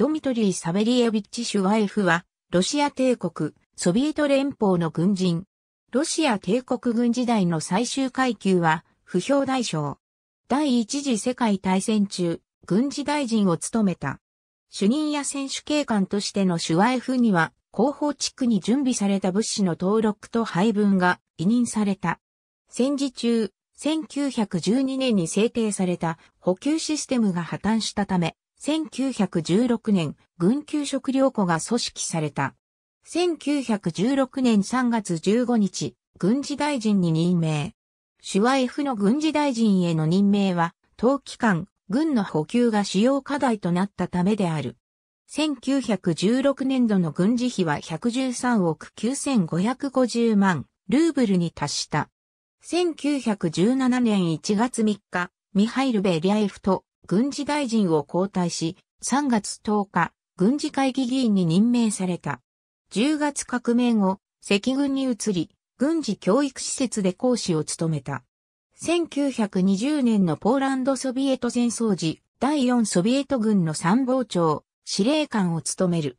ドミトリー・サベリエビッチ・シュワエフは、ロシア帝国、ソビエト連邦の軍人。ロシア帝国軍時代の最終階級は、不評大将。第一次世界大戦中、軍事大臣を務めた。主任や選手警官としてのシュワエフには、広報地区に準備された物資の登録と配分が委任された。戦時中、1912年に制定された補給システムが破綻したため、1916年、軍給食料庫が組織された。1916年3月15日、軍事大臣に任命。シュワイフの軍事大臣への任命は、当期間、軍の補給が主要課題となったためである。1916年度の軍事費は113億9550万ルーブルに達した。1917年1月3日、ミハイル・ベリアエフと軍事大臣を交代し、3月10日、軍事会議議員に任命された。10月革命後、赤軍に移り、軍事教育施設で講師を務めた。1920年のポーランドソビエト戦争時、第4ソビエト軍の参謀長、司令官を務める。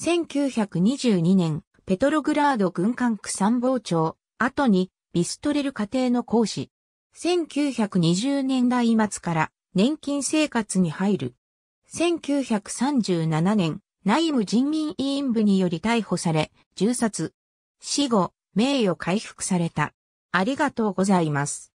1922年、ペトログラード軍管区参謀長、後にビストレル家庭の講師。1920年代末から年金生活に入る。1937年、内務人民委員部により逮捕され、銃殺。死後、名誉回復された。ありがとうございます。